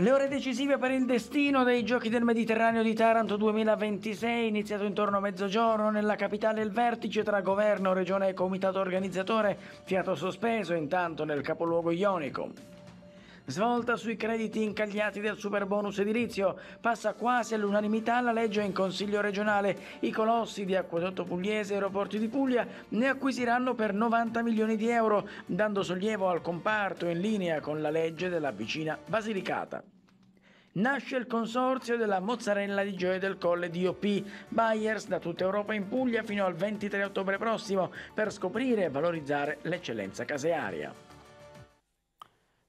Le ore decisive per il destino dei Giochi del Mediterraneo di Taranto 2026, iniziato intorno a mezzogiorno nella capitale il vertice tra governo, regione e comitato organizzatore, fiato sospeso intanto nel capoluogo ionico svolta sui crediti incagliati del superbonus edilizio. Passa quasi all'unanimità la legge in Consiglio regionale. I colossi di Acquedotto Pugliese e Aeroporti di Puglia ne acquisiranno per 90 milioni di euro, dando sollievo al comparto in linea con la legge della vicina Basilicata. Nasce il consorzio della mozzarella di Gioia del Colle DOP Buyers da tutta Europa in Puglia fino al 23 ottobre prossimo per scoprire e valorizzare l'eccellenza casearia.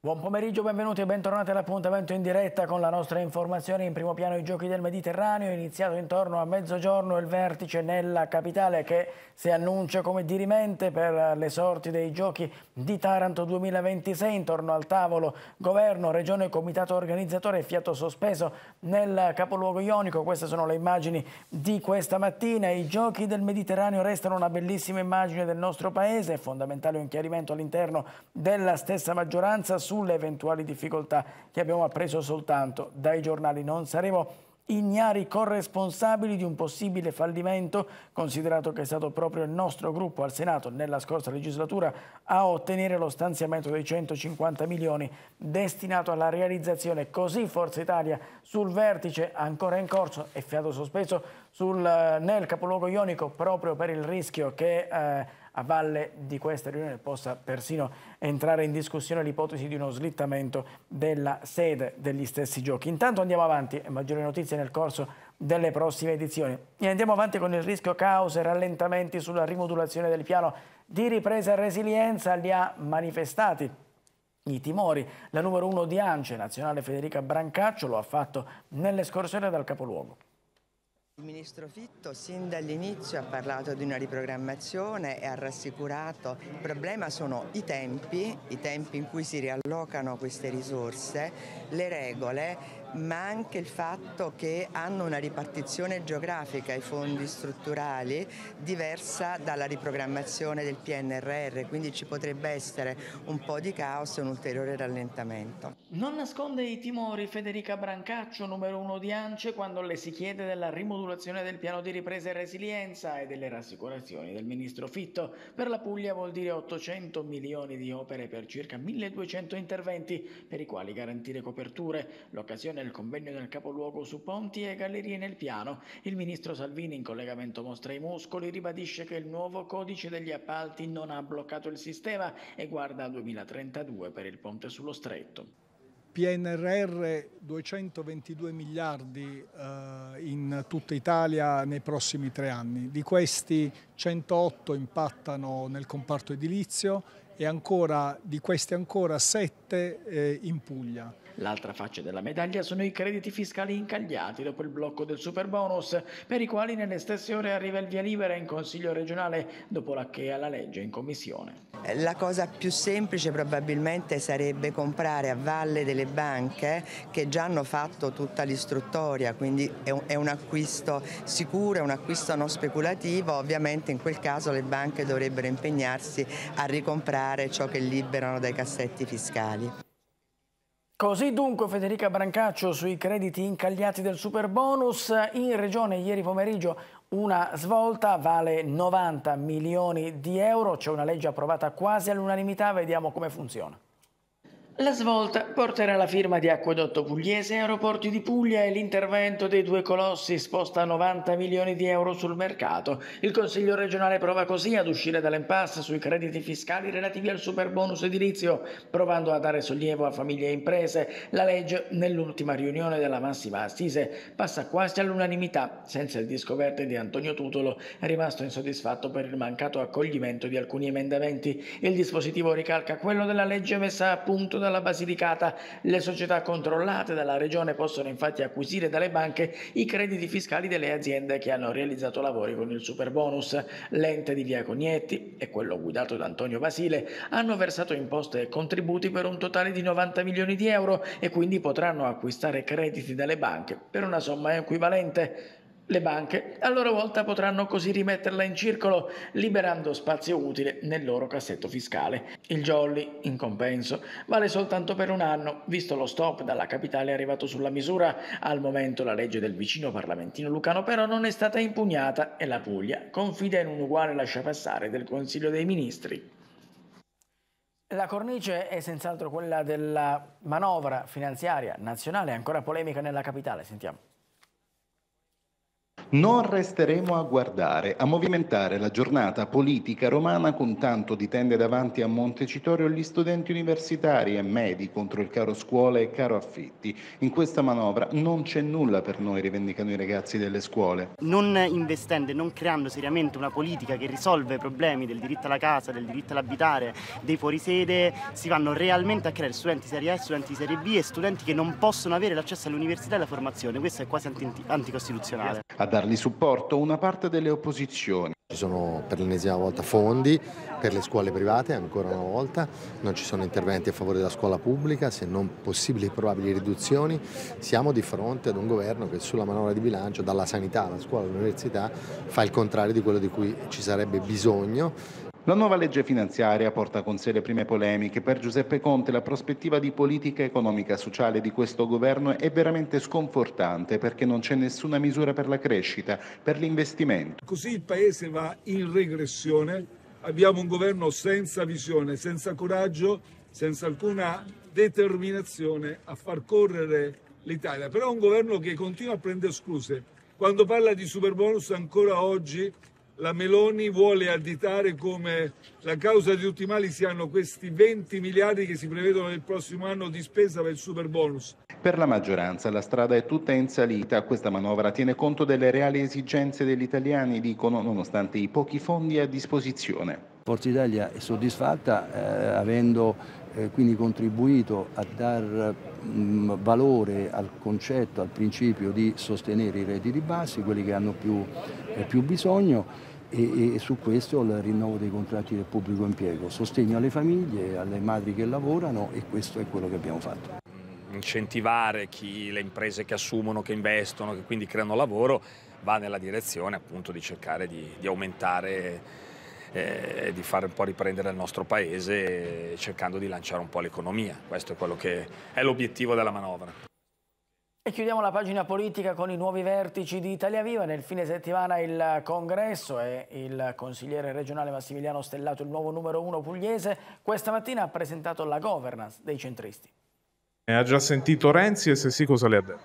Buon pomeriggio, benvenuti e bentornati all'appuntamento in diretta con la nostra informazione in primo piano i giochi del Mediterraneo, iniziato intorno a mezzogiorno il vertice nella capitale che si annuncia come dirimente per le sorti dei giochi di Taranto 2026, intorno al tavolo governo, regione, comitato organizzatore e fiato sospeso nel capoluogo ionico, queste sono le immagini di questa mattina, i giochi del Mediterraneo restano una bellissima immagine del nostro paese, è fondamentale un chiarimento all'interno della stessa maggioranza sulle eventuali difficoltà che abbiamo appreso soltanto dai giornali. Non saremo ignari corresponsabili di un possibile fallimento, considerato che è stato proprio il nostro gruppo al Senato nella scorsa legislatura a ottenere lo stanziamento dei 150 milioni destinato alla realizzazione così Forza Italia sul vertice ancora in corso e fiato sospeso sul, eh, nel capoluogo ionico proprio per il rischio che eh, a valle di questa riunione possa persino entrare in discussione l'ipotesi di uno slittamento della sede degli stessi giochi. Intanto andiamo avanti, maggiori notizie nel corso delle prossime edizioni. E andiamo avanti con il rischio caos e rallentamenti sulla rimodulazione del piano di ripresa e resilienza li ha manifestati i timori. La numero uno di ANCE, nazionale Federica Brancaccio, lo ha fatto nell'escorsione dal capoluogo. Il ministro Fitto sin dall'inizio ha parlato di una riprogrammazione e ha rassicurato. Il problema sono i tempi, i tempi in cui si riallocano queste risorse, le regole ma anche il fatto che hanno una ripartizione geografica i fondi strutturali diversa dalla riprogrammazione del PNRR, quindi ci potrebbe essere un po' di caos e un ulteriore rallentamento. Non nasconde i timori Federica Brancaccio, numero uno di ANCE, quando le si chiede della rimodulazione del piano di ripresa e resilienza e delle rassicurazioni del ministro Fitto. Per la Puglia vuol dire 800 milioni di opere per circa 1200 interventi per i quali garantire coperture. L'occasione nel convegno del capoluogo su ponti e gallerie nel piano. Il ministro Salvini, in collegamento mostra i muscoli, ribadisce che il nuovo codice degli appalti non ha bloccato il sistema e guarda al 2032 per il ponte sullo stretto. PNRR 222 miliardi eh, in tutta Italia nei prossimi tre anni, di questi 108 impattano nel comparto edilizio e ancora, di queste ancora 7 eh, in Puglia. L'altra faccia della medaglia sono i crediti fiscali incagliati dopo il blocco del superbonus, per i quali nelle stesse ore arriva il via libera in Consiglio regionale dopo la che alla legge in commissione. La cosa più semplice probabilmente sarebbe comprare a valle delle banche che già hanno fatto tutta l'istruttoria, quindi è un, acquisto sicuro, è un acquisto non speculativo, ovviamente in quel caso le banche dovrebbero impegnarsi a ricomprare pagare ciò che liberano dai cassetti fiscali. Così dunque Federica Brancaccio sui crediti incagliati del super bonus. In regione ieri pomeriggio una svolta vale 90 milioni di euro, c'è una legge approvata quasi all'unanimità, vediamo come funziona. La svolta porterà la firma di Acquedotto Pugliese, Aeroporti di Puglia e l'intervento dei due colossi sposta 90 milioni di euro sul mercato. Il Consiglio regionale prova così ad uscire dall'impasse sui crediti fiscali relativi al superbonus edilizio, provando a dare sollievo a famiglie e imprese. La legge, nell'ultima riunione della massima assise, passa quasi all'unanimità, senza il disco verde di Antonio Tutolo, rimasto insoddisfatto per il mancato accoglimento di alcuni emendamenti. Il dispositivo ricalca quello della legge messa a punto da dalla Basilicata. Le società controllate dalla Regione possono infatti acquisire dalle banche i crediti fiscali delle aziende che hanno realizzato lavori con il Superbonus. L'ente di Via Cognetti e quello guidato da Antonio Basile hanno versato imposte e contributi per un totale di 90 milioni di euro e quindi potranno acquistare crediti dalle banche per una somma equivalente. Le banche a loro volta potranno così rimetterla in circolo liberando spazio utile nel loro cassetto fiscale. Il jolly, in compenso, vale soltanto per un anno, visto lo stop dalla capitale arrivato sulla misura. Al momento la legge del vicino parlamentino lucano però non è stata impugnata e la Puglia confida in un uguale lasciapassare del Consiglio dei Ministri. La cornice è senz'altro quella della manovra finanziaria nazionale, ancora polemica nella capitale, sentiamo. Non resteremo a guardare, a movimentare la giornata politica romana con tanto di tende davanti a Montecitorio gli studenti universitari e medi contro il caro scuole e caro affitti. In questa manovra non c'è nulla per noi, rivendicano i ragazzi delle scuole. Non investendo e non creando seriamente una politica che risolve i problemi del diritto alla casa, del diritto all'abitare, dei fuorisede, si vanno realmente a creare studenti serie A, studenti serie B e studenti che non possono avere l'accesso all'università e alla formazione. Questo è quasi anti- anticostituzionale. Ad dargli supporto una parte delle opposizioni. Ci sono per l'ennesima volta fondi per le scuole private, ancora una volta, non ci sono interventi a favore della scuola pubblica, se non possibili e probabili riduzioni. Siamo di fronte ad un governo che sulla manovra di bilancio, dalla sanità alla scuola all'università, fa il contrario di quello di cui ci sarebbe bisogno la nuova legge finanziaria porta con sé le prime polemiche. Per Giuseppe Conte la prospettiva di politica economica e sociale di questo governo è veramente sconfortante perché non c'è nessuna misura per la crescita, per l'investimento. Così il Paese va in regressione, abbiamo un governo senza visione, senza coraggio, senza alcuna determinazione a far correre l'Italia, però è un governo che continua a prendere scuse. Quando parla di superbonus ancora oggi la Meloni vuole additare come la causa di tutti i mali siano questi 20 miliardi che si prevedono nel prossimo anno di spesa per il super bonus. Per la maggioranza la strada è tutta in salita. Questa manovra tiene conto delle reali esigenze degli italiani, dicono, nonostante i pochi fondi a disposizione. Forza Italia è soddisfatta eh, avendo eh, quindi contribuito a dar mh, mm, valore al concetto, al principio di sostenere i redditi bassi, quelli che hanno più, eh, più bisogno e, e, su questo il rinnovo dei contratti del pubblico impiego, sostegno alle famiglie, alle madri che lavorano e questo è quello che abbiamo fatto. Incentivare chi, le imprese che assumono, che investono, che quindi creano lavoro, va nella direzione appunto di cercare di, di aumentare eh, di far un po' riprendere il nostro paese cercando di lanciare un po' l'economia. Questo è quello che è l'obiettivo della manovra. E chiudiamo la pagina politica con i nuovi vertici di Italia Viva. Nel fine settimana il congresso e il consigliere regionale Massimiliano Stellato, il nuovo numero uno pugliese, questa mattina ha presentato la governance dei centristi. E ha già sentito Renzi e se sì cosa le ha detto?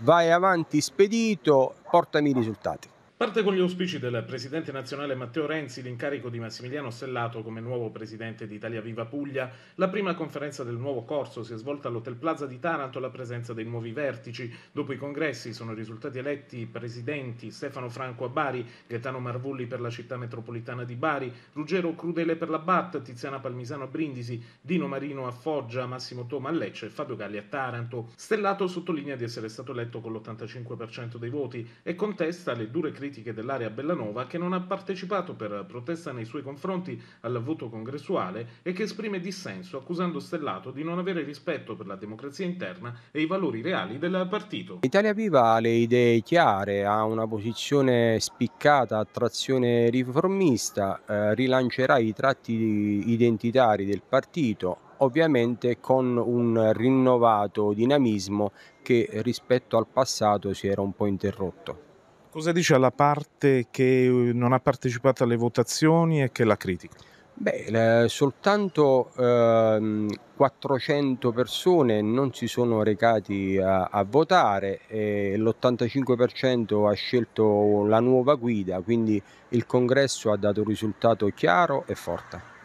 Vai avanti spedito, portami i risultati. Parte con gli auspici del presidente nazionale Matteo Renzi l'incarico di Massimiliano Stellato come nuovo presidente di Italia Viva Puglia. La prima conferenza del nuovo corso si è svolta all'Hotel Plaza di Taranto alla presenza dei nuovi vertici. Dopo i congressi sono risultati eletti i presidenti Stefano Franco a Bari, Gaetano Marvulli per la città metropolitana di Bari, Ruggero Crudele per la BAT, Tiziana Palmisano a Brindisi, Dino Marino a Foggia, Massimo Toma a Lecce e Fabio Galli a Taranto. Stellato sottolinea di essere stato eletto con l'85% dei voti e contesta le dure critiche politiche dell'area Bellanova che non ha partecipato per protesta nei suoi confronti al voto congressuale e che esprime dissenso accusando Stellato di non avere rispetto per la democrazia interna e i valori reali del partito. Italia Viva ha le idee chiare, ha una posizione spiccata, attrazione riformista, eh, rilancerà i tratti identitari del partito ovviamente con un rinnovato dinamismo che rispetto al passato si era un po' interrotto. Cosa dice la parte che eh, non ha partecipato alle votazioni e che la critica? Beh, soltanto eh, 400 persone non si sono recati a, a votare e l'85% ha scelto la nuova guida, quindi il congresso ha dato un risultato chiaro e forte.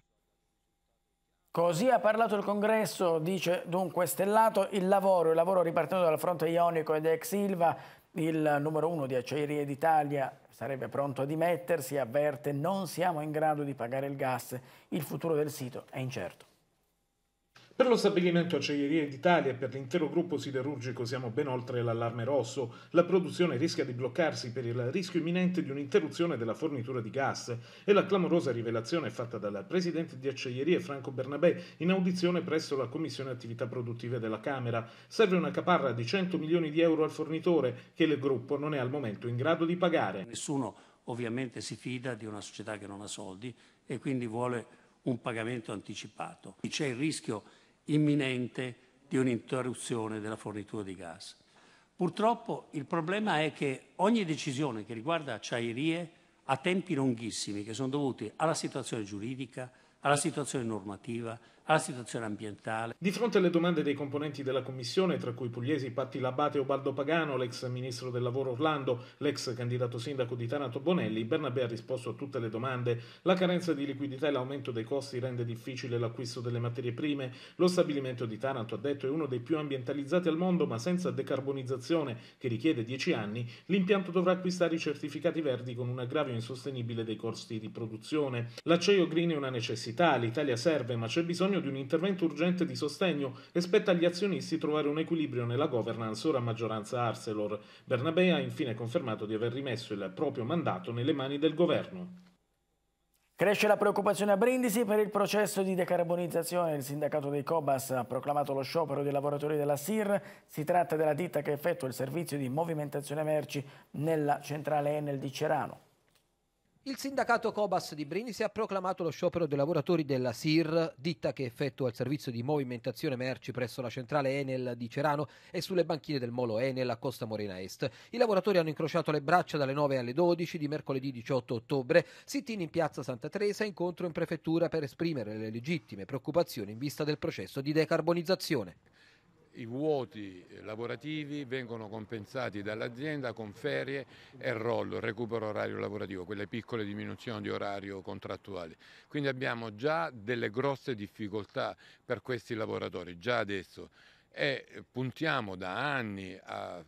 Così ha parlato il congresso, dice dunque Stellato, il lavoro, il lavoro ripartendo dal fronte ionico ed ex Silva il numero uno di Acciaierie d'Italia sarebbe pronto a dimettersi, avverte non siamo in grado di pagare il gas, il futuro del sito è incerto. Per lo stabilimento Acciaierie d'Italia e per l'intero gruppo siderurgico siamo ben oltre l'allarme rosso. La produzione rischia di bloccarsi per il rischio imminente di un'interruzione della fornitura di gas e la clamorosa rivelazione fatta dal presidente di Acciaierie Franco Bernabé in audizione presso la Commissione Attività Produttive della Camera. Serve una caparra di 100 milioni di euro al fornitore che il gruppo non è al momento in grado di pagare. Nessuno ovviamente si fida di una società che non ha soldi e quindi vuole un pagamento anticipato. C'è il rischio imminente di un'interruzione della fornitura di gas. Purtroppo il problema è che ogni decisione che riguarda acciaierie ha tempi lunghissimi che sono dovuti alla situazione giuridica, alla situazione normativa, alla situazione ambientale. Di fronte alle domande dei componenti della commissione, tra cui pugliesi Patti Labate e Obaldo Pagano, l'ex ministro del lavoro Orlando, l'ex candidato sindaco di Taranto Bonelli, Bernabé ha risposto a tutte le domande. La carenza di liquidità e l'aumento dei costi rende difficile l'acquisto delle materie prime. Lo stabilimento di Taranto, ha detto, è uno dei più ambientalizzati al mondo, ma senza decarbonizzazione, che richiede dieci anni, l'impianto dovrà acquistare i certificati verdi con un aggravio insostenibile dei costi di produzione. L'acciaio green è una necessità, l'Italia serve, ma c'è bisogno bisogno di un intervento urgente di sostegno e spetta agli azionisti trovare un equilibrio nella governance ora a maggioranza Arcelor. Bernabé ha infine confermato di aver rimesso il proprio mandato nelle mani del governo. Cresce la preoccupazione a Brindisi per il processo di decarbonizzazione. Il sindacato dei Cobas ha proclamato lo sciopero dei lavoratori della SIR. Si tratta della ditta che effettua il servizio di movimentazione merci nella centrale Enel di Cerano. Il sindacato Cobas di Brindisi ha proclamato lo sciopero dei lavoratori della SIR, ditta che effettua il servizio di movimentazione merci presso la centrale Enel di Cerano e sulle banchine del molo Enel a Costa Morena Est. I lavoratori hanno incrociato le braccia dalle 9 alle 12 di mercoledì 18 ottobre, sittini in piazza Santa Teresa, incontro in prefettura per esprimere le legittime preoccupazioni in vista del processo di decarbonizzazione i vuoti lavorativi vengono compensati dall'azienda con ferie e rollo, recupero orario lavorativo, quelle piccole diminuzioni di orario contrattuali. Quindi abbiamo già delle grosse difficoltà per questi lavoratori, già adesso, e puntiamo da anni a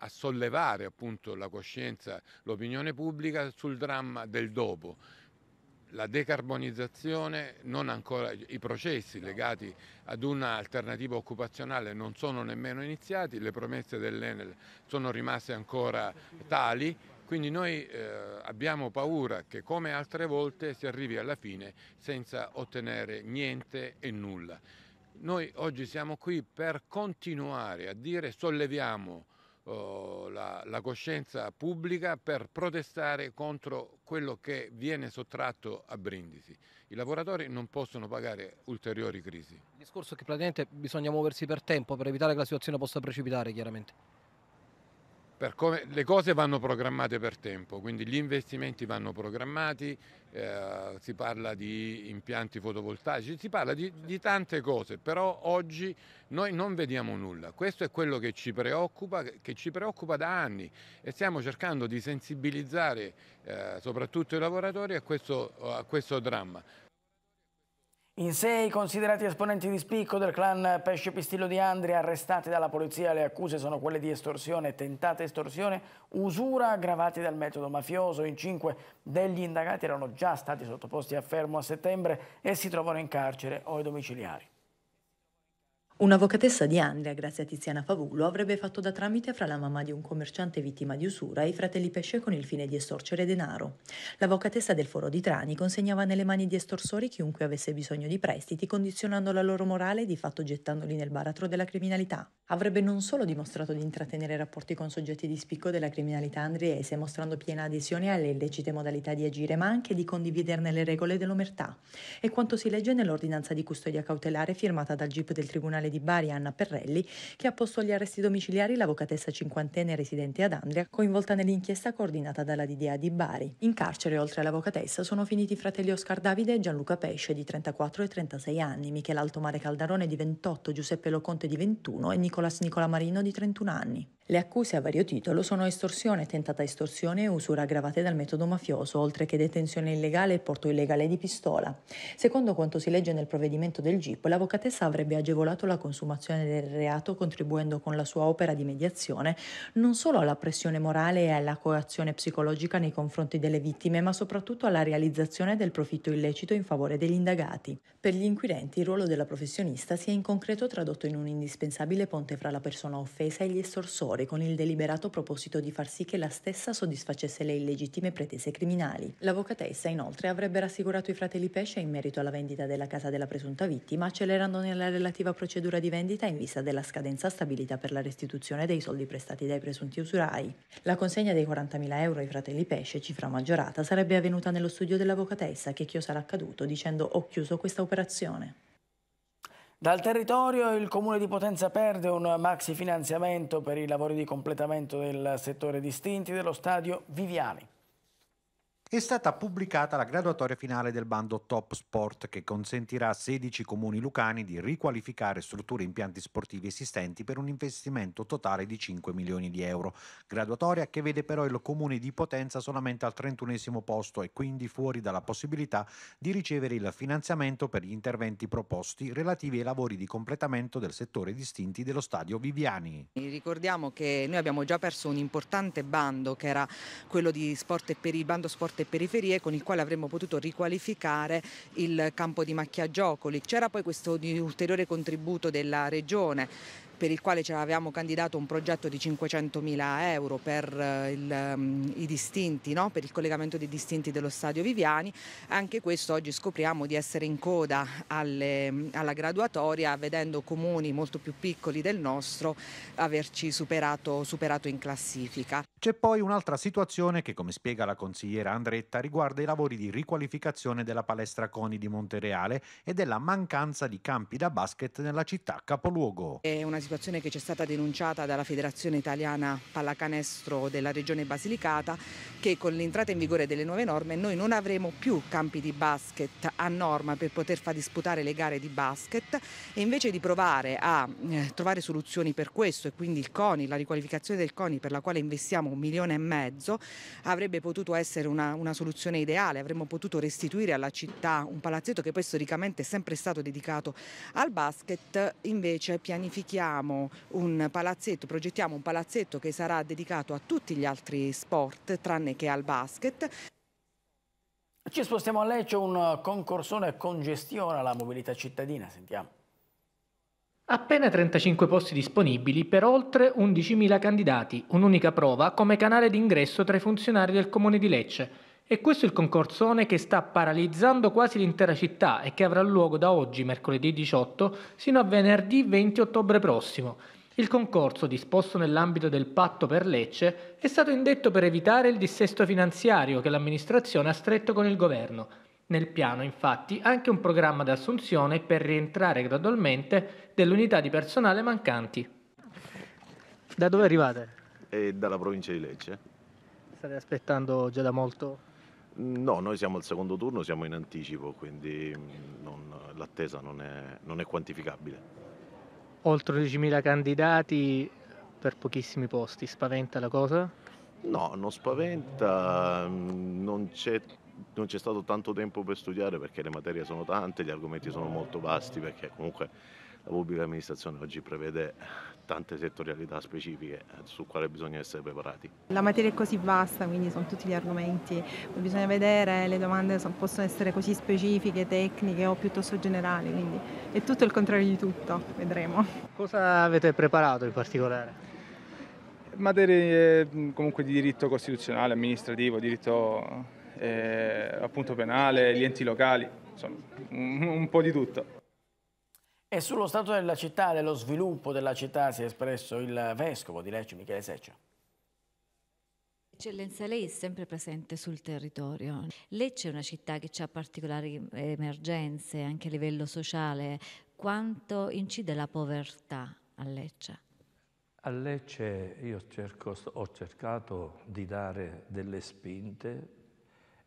a sollevare appunto la coscienza, l'opinione pubblica sul dramma del dopo la decarbonizzazione, ancora, i processi legati ad un'alternativa occupazionale non sono nemmeno iniziati, le promesse dell'Enel sono rimaste ancora tali, quindi noi eh, abbiamo paura che come altre volte si arrivi alla fine senza ottenere niente e nulla. Noi oggi siamo qui per continuare a dire solleviamo eh, la, la coscienza pubblica per protestare contro quello che viene sottratto a Brindisi. I lavoratori non possono pagare ulteriori crisi. Il discorso è che praticamente bisogna muoversi per tempo per evitare che la situazione possa precipitare chiaramente. Come, le cose vanno programmate per tempo, quindi gli investimenti vanno programmati, eh, si parla di impianti fotovoltaici, si parla di, di, tante cose, però oggi noi non vediamo nulla. Questo è quello che ci preoccupa, che ci preoccupa da anni e stiamo cercando di sensibilizzare eh, soprattutto i lavoratori a questo, a questo dramma. In sei considerati esponenti di spicco del clan Pesce Pistillo di Andria arrestati dalla polizia, le accuse sono quelle di estorsione, tentata estorsione, usura aggravati dal metodo mafioso. In cinque degli indagati erano già stati sottoposti a fermo a settembre e si trovano in carcere o ai domiciliari. Un'avvocatessa di Andrea, grazie a Tiziana Favulo, avrebbe fatto da tramite fra la mamma di un commerciante vittima di usura e i fratelli Pesce con il fine di estorcere denaro. L'avvocatessa del foro di Trani consegnava nelle mani di estorsori chiunque avesse bisogno di prestiti, condizionando la loro morale e di fatto gettandoli nel baratro della criminalità. Avrebbe non solo dimostrato di intrattenere rapporti con soggetti di spicco della criminalità andriese, mostrando piena adesione alle illecite modalità di agire, ma anche di condividerne le regole dell'omertà. E quanto si legge nell'ordinanza di custodia cautelare firmata dal GIP del Tribunale Tribunale di Bari Anna Perrelli, che ha posto agli arresti domiciliari l'avvocatessa cinquantenne residente ad Andria, coinvolta nell'inchiesta coordinata dalla DDA di Bari. In carcere, oltre all'avvocatessa, sono finiti i fratelli Oscar Davide e Gianluca Pesce, di 34 e 36 anni, Michele Altomare Caldarone, di 28, Giuseppe Loconte, di 21 e Nicolas Nicola Marino, di 31 anni. Le accuse a vario titolo sono estorsione, tentata estorsione e usura aggravate dal metodo mafioso, oltre che detenzione illegale e porto illegale di pistola. Secondo quanto si legge nel provvedimento del GIP, l'avvocatessa avrebbe agevolato la consumazione del reato contribuendo con la sua opera di mediazione non solo alla pressione morale e alla coazione psicologica nei confronti delle vittime, ma soprattutto alla realizzazione del profitto illecito in favore degli indagati. Per gli inquirenti il ruolo della professionista si è in concreto tradotto in un indispensabile ponte fra la persona offesa e gli estorsori fuori con il deliberato proposito di far sì che la stessa soddisfacesse le illegittime pretese criminali. L'avvocatessa inoltre avrebbe rassicurato i fratelli Pesce in merito alla vendita della casa della presunta vittima, accelerando nella relativa procedura di vendita in vista della scadenza stabilita per la restituzione dei soldi prestati dai presunti usurai. La consegna dei 40.000 euro ai fratelli Pesce, cifra maggiorata, sarebbe avvenuta nello studio dell'avvocatessa che chiosa l'accaduto dicendo ho chiuso questa operazione. Dal territorio il Comune di Potenza perde un maxi finanziamento per i lavori di completamento del settore distinti dello stadio Viviani. È stata pubblicata la graduatoria finale del bando Top Sport che consentirà a 16 comuni lucani di riqualificare strutture e impianti sportivi esistenti per un investimento totale di 5 milioni di euro. Graduatoria che vede però il comune di Potenza solamente al 31 posto e quindi fuori dalla possibilità di ricevere il finanziamento per gli interventi proposti relativi ai lavori di completamento del settore distinti dello stadio Viviani. Ricordiamo che noi abbiamo già perso un importante bando che era quello di sport e per il bando sport porte e periferie con il quale avremmo potuto riqualificare il campo di Macchiagiocoli. C'era poi questo ulteriore contributo della Regione per il quale ci avevamo candidato un progetto di 500.000 euro per eh, il, mm, i distinti, no? per il collegamento dei distinti dello stadio Viviani. Anche questo oggi scopriamo di essere in coda alle, mm, alla graduatoria, vedendo comuni molto più piccoli del nostro averci superato, superato in classifica. C'è poi un'altra situazione che, come spiega la consigliera Andretta, riguarda i lavori di riqualificazione della palestra Coni di Montereale e della mancanza di campi da basket nella città capoluogo. È una situazione che ci è stata denunciata dalla Federazione Italiana Pallacanestro della Regione Basilicata, che con l'entrata in vigore delle nuove norme noi non avremo più campi di basket a norma per poter far disputare le gare di basket e invece di provare a eh, trovare soluzioni per questo e quindi il CONI, la riqualificazione del CONI per la quale investiamo un milione e mezzo, avrebbe potuto essere una, una soluzione ideale, avremmo potuto restituire alla città un palazzetto che poi storicamente è sempre stato dedicato al basket, invece pianifichiamo progettiamo un palazzetto, progettiamo un palazzetto che sarà dedicato a tutti gli altri sport tranne che al basket. Ci spostiamo a Lecce, un concorsone congestiona la mobilità cittadina, sentiamo. Appena 35 posti disponibili per oltre 11.000 candidati, un'unica prova come canale d'ingresso tra i funzionari del comune di Lecce. E questo è il concorsone che sta paralizzando quasi l'intera città e che avrà luogo da oggi, mercoledì 18, sino a venerdì 20 ottobre prossimo. Il concorso, disposto nell'ambito del patto per Lecce, è stato indetto per evitare il dissesto finanziario che l'amministrazione ha stretto con il governo. Nel piano, infatti, anche un programma di assunzione per rientrare gradualmente delle unità di personale mancanti. Da dove arrivate? E eh, dalla provincia di Lecce. State aspettando già da molto? No, noi siamo al secondo turno, siamo in anticipo, quindi mm, l'attesa non è, non è quantificabile. Oltre 10.000 candidati per pochissimi posti, spaventa la cosa? No, non spaventa, mm, non c'è stato tanto tempo per studiare perché le materie sono tante, gli argomenti sono molto vasti perché comunque la pubblica amministrazione oggi prevede tante settorialità specifiche eh, su quale bisogna essere preparati. La materia è così vasta, quindi sono tutti gli argomenti, bisogna vedere, le domande possono essere così specifiche, tecniche o piuttosto generali, quindi è tutto il contrario di tutto, vedremo. Cosa avete preparato in particolare? Materie eh, comunque di diritto costituzionale, amministrativo, diritto eh, appunto penale, gli enti locali, insomma un, un po' di tutto. E sullo stato della città, dello sviluppo della città, si è espresso il vescovo di Lecce, Michele Seccia. Eccellenza, lei è sempre presente sul territorio. Lecce è una città che ha particolari eh, emergenze anche a livello sociale. Quanto incide la povertà a Lecce? A Lecce io cerco, ho cercato di dare delle spinte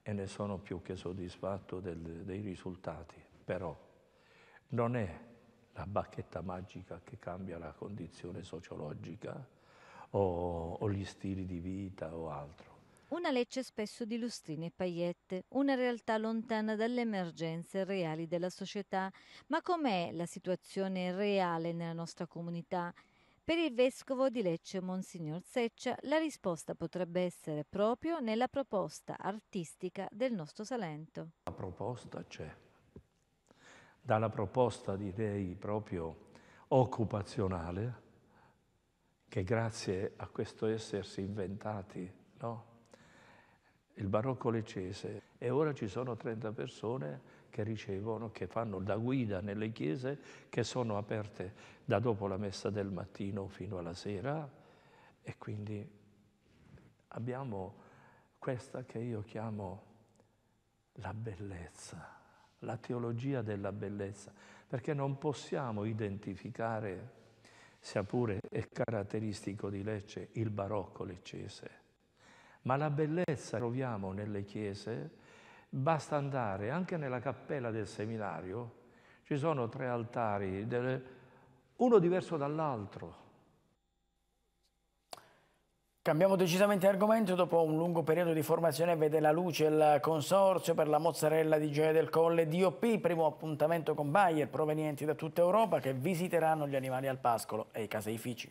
e ne sono più che soddisfatto del, dei risultati, però non è la bacchetta magica che cambia la condizione sociologica o, o gli stili di vita o altro. Una legge spesso di lustrine e pagliette, una realtà lontana dalle emergenze reali della società. Ma com'è la situazione reale nella nostra comunità? Per il vescovo di Lecce, Monsignor Seccia, la risposta potrebbe essere proprio nella proposta artistica del nostro Salento. La proposta c'è dalla proposta, direi, proprio occupazionale, che grazie a questo essersi inventati, no? il barocco leccese, e ora ci sono 30 persone che ricevono, che fanno da guida nelle chiese che sono aperte da dopo la messa del mattino fino alla sera e quindi abbiamo questa che io chiamo la bellezza la teologia della bellezza, perché non possiamo identificare, sia pure è caratteristico di Lecce, il barocco leccese, ma la bellezza che troviamo nelle chiese, basta andare anche nella cappella del seminario, ci sono tre altari, uno diverso dall'altro, Cambiamo decisamente argomento, dopo un lungo periodo di formazione vede la luce il consorzio per la mozzarella di Gioia del Colle DOP, primo appuntamento con Bayer provenienti da tutta Europa che visiteranno gli animali al pascolo e i caseifici.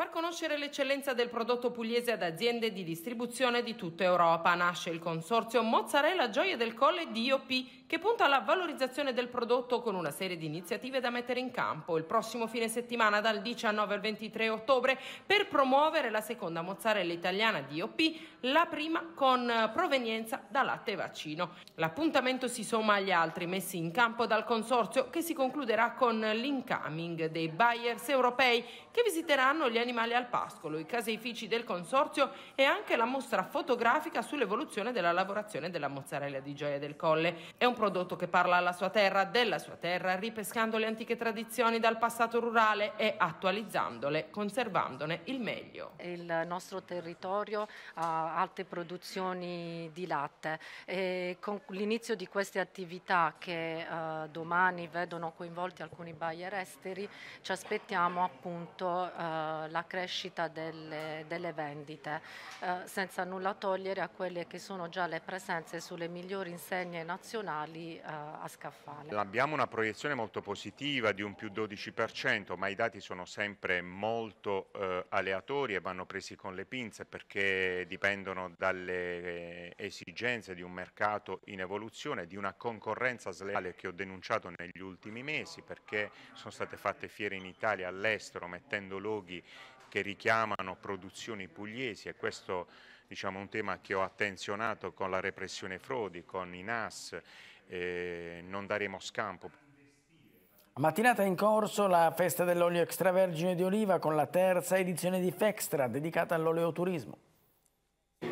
Far conoscere l'eccellenza del prodotto pugliese ad aziende di distribuzione di tutta Europa. Nasce il consorzio Mozzarella Gioia del Colle DOP che punta alla valorizzazione del prodotto con una serie di iniziative da mettere in campo il prossimo fine settimana dal 19 al 23 ottobre per promuovere la seconda mozzarella italiana DOP, la prima con eh, provenienza da latte e vaccino. L'appuntamento si somma agli altri messi in campo dal consorzio che si concluderà con l'incoming dei buyers europei che visiteranno gli animali animali al pascolo, i caseifici del consorzio e anche la mostra fotografica sull'evoluzione della lavorazione della mozzarella di Gioia del Colle. È un prodotto che parla alla sua terra, della sua terra, ripescando le antiche tradizioni dal passato rurale e attualizzandole, conservandone il meglio. Il nostro territorio ha alte produzioni di latte e con l'inizio di queste attività che eh, domani vedono coinvolti alcuni buyer esteri ci aspettiamo appunto eh, la crescita delle, delle vendite, eh, senza nulla togliere a quelle che sono già le presenze sulle migliori insegne nazionali eh, a scaffale. Abbiamo una proiezione molto positiva di un più 12%, ma i dati sono sempre molto eh, aleatori e vanno presi con le pinze perché dipendono dalle eh, esigenze di un mercato in evoluzione, di una concorrenza sleale che ho denunciato negli ultimi mesi perché sono state fatte fiere in Italia all'estero mettendo loghi che richiamano produzioni pugliesi e questo diciamo, è un tema che ho attenzionato con la repressione frodi, con i NAS, eh, non daremo scampo. Mattinata in corso la festa dell'olio extravergine di oliva con la terza edizione di Fextra dedicata all'oleoturismo.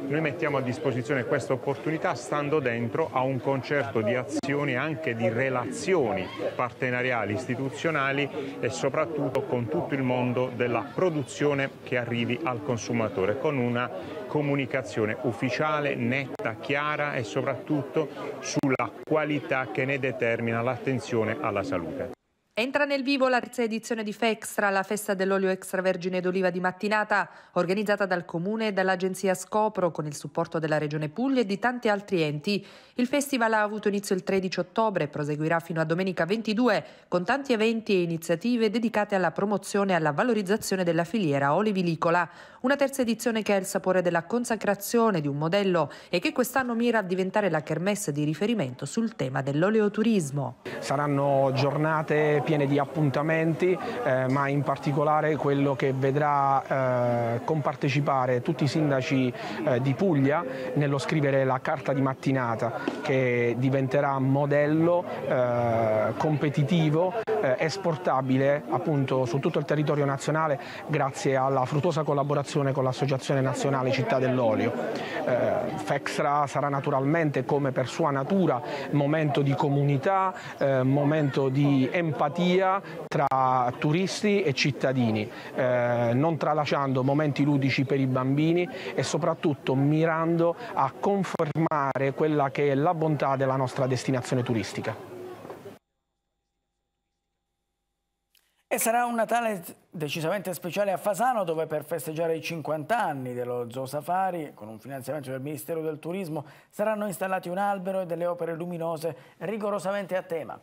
Noi mettiamo a disposizione questa opportunità stando dentro a un concerto di azioni anche di relazioni partenariali, istituzionali e soprattutto con tutto il mondo della produzione che arrivi al consumatore con una comunicazione ufficiale, netta, chiara e soprattutto sulla qualità che ne determina l'attenzione alla salute. Entra nel vivo la terza edizione di Fextra, la festa dell'olio extravergine d'oliva di mattinata, organizzata dal comune e dall'agenzia Scopro con il supporto della regione Puglia e di tanti altri enti. Il festival ha avuto inizio il 13 ottobre e proseguirà fino a domenica 22 con tanti eventi e iniziative dedicate alla promozione e alla valorizzazione della filiera olivilicola. Una terza edizione che ha il sapore della consacrazione di un modello e che quest'anno mira a diventare la kermesse di riferimento sul tema dell'oleoturismo. Saranno giornate piene di appuntamenti, eh, ma in particolare quello che vedrà eh, compartecipare tutti i sindaci eh, di Puglia nello scrivere la carta di mattinata che diventerà modello eh, competitivo eh, esportabile appunto su tutto il territorio nazionale grazie alla fruttuosa collaborazione collaborazione con l'Associazione Nazionale Città dell'Olio. Eh, Fexra sarà naturalmente come per sua natura momento di comunità, eh, momento di empatia tra turisti e cittadini, eh, non tralasciando momenti ludici per i bambini e soprattutto mirando a confermare quella che è la bontà della nostra destinazione turistica. E sarà un Natale decisamente speciale a Fasano dove per festeggiare i 50 anni dello Zoo Safari con un finanziamento del Ministero del Turismo saranno installati un albero e delle opere luminose rigorosamente a tema.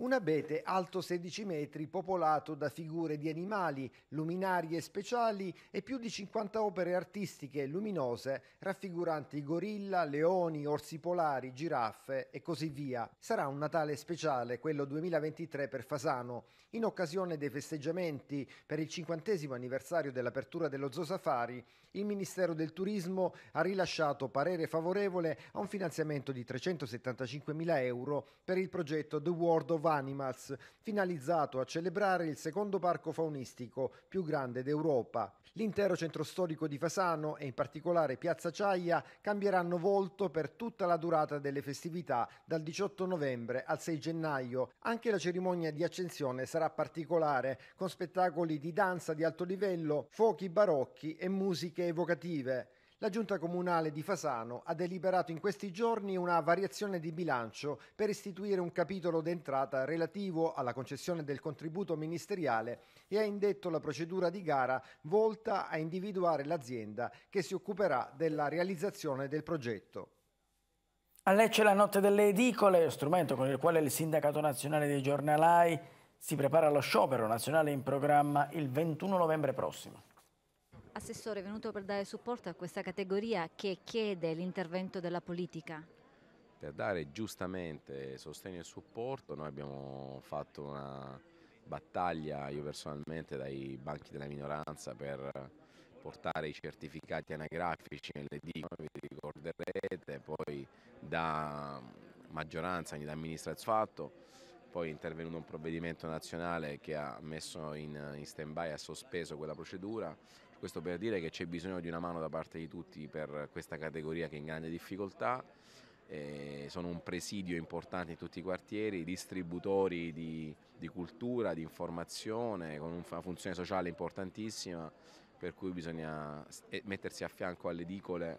Un abete alto 16 metri, popolato da figure di animali, luminarie speciali e più di 50 opere artistiche luminose raffiguranti gorilla, leoni, orsi polari, giraffe e così via. Sarà un Natale speciale, quello 2023 per Fasano, in occasione dei festeggiamenti per il cinquantesimo anniversario dell'apertura dello Zoo Safari. Il Ministero del Turismo ha rilasciato parere favorevole a un finanziamento di 375 mila euro per il progetto The World of Animals, finalizzato a celebrare il secondo parco faunistico più grande d'Europa. L'intero centro storico di Fasano e in particolare Piazza Ciaia cambieranno volto per tutta la durata delle festività dal 18 novembre al 6 gennaio. Anche la cerimonia di accensione sarà particolare, con spettacoli di danza di alto livello, fuochi barocchi e musiche evocative. La giunta comunale di Fasano ha deliberato in questi giorni una variazione di bilancio per istituire un capitolo d'entrata relativo alla concessione del contributo ministeriale e ha indetto la procedura di gara volta a individuare l'azienda che si occuperà della realizzazione del progetto. A Lecce la notte delle edicole, strumento con il quale il sindacato nazionale dei giornalai si prepara allo sciopero nazionale in programma il 21 novembre prossimo. Assessore, è venuto per dare supporto a questa categoria che chiede l'intervento della politica? Per dare giustamente sostegno e supporto noi abbiamo fatto una battaglia, io personalmente, dai banchi della minoranza per portare i certificati anagrafici nelle DIMA, vi ricorderete, poi da maggioranza, quindi da amministrazione fatto, poi è intervenuto un provvedimento nazionale che ha messo in, in stand-by, ha sospeso quella procedura questo per dire che c'è bisogno di una mano da parte di tutti per questa categoria che è in grande difficoltà. Eh, sono un presidio importante in tutti i quartieri, distributori di, di cultura, di informazione, con una funzione sociale importantissima, per cui bisogna eh, mettersi a fianco alle edicole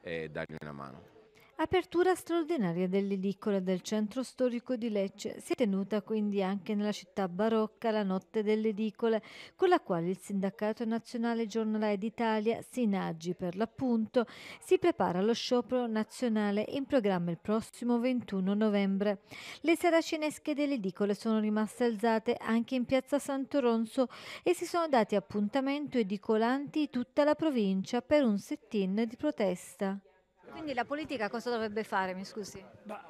e dargli una mano. Apertura straordinaria dell'edicola del centro storico di Lecce. Si è tenuta quindi anche nella città barocca la notte dell'edicola con la quale il Sindacato Nazionale Giornalai d'Italia, Sinaggi per l'appunto, si prepara allo sciopero nazionale in programma il prossimo 21 novembre. Le saracinesche dell'edicola sono rimaste alzate anche in piazza Santo Ronzo e si sono dati appuntamento edicolanti di tutta la provincia per un sit-in di protesta. Quindi la politica cosa dovrebbe fare, mi scusi?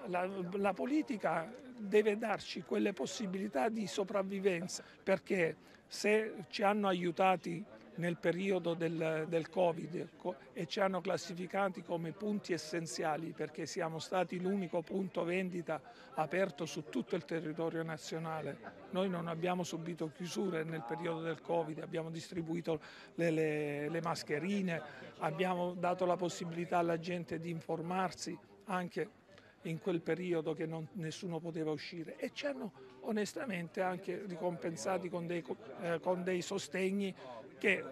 La, la, politica deve darci quelle possibilità di sopravvivenza, perché se ci hanno aiutati nel periodo del, del Covid e ci hanno classificati come punti essenziali perché siamo stati l'unico punto vendita aperto su tutto il territorio nazionale. Noi non abbiamo subito chiusure nel periodo del Covid, abbiamo distribuito le, le, le mascherine, abbiamo dato la possibilità alla gente di informarsi anche in quel periodo che non, nessuno poteva uscire e ci hanno onestamente anche ricompensati con dei, eh, con dei sostegni che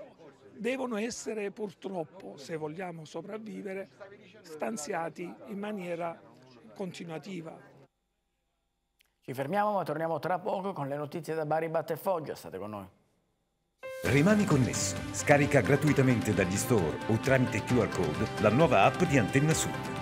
devono essere purtroppo, se vogliamo sopravvivere, stanziati in maniera continuativa. Ci fermiamo ma torniamo tra poco con le notizie da Bari Batte Foggia, state con noi. Rimani connesso, scarica gratuitamente dagli store o tramite QR code la nuova app di Antenna Sud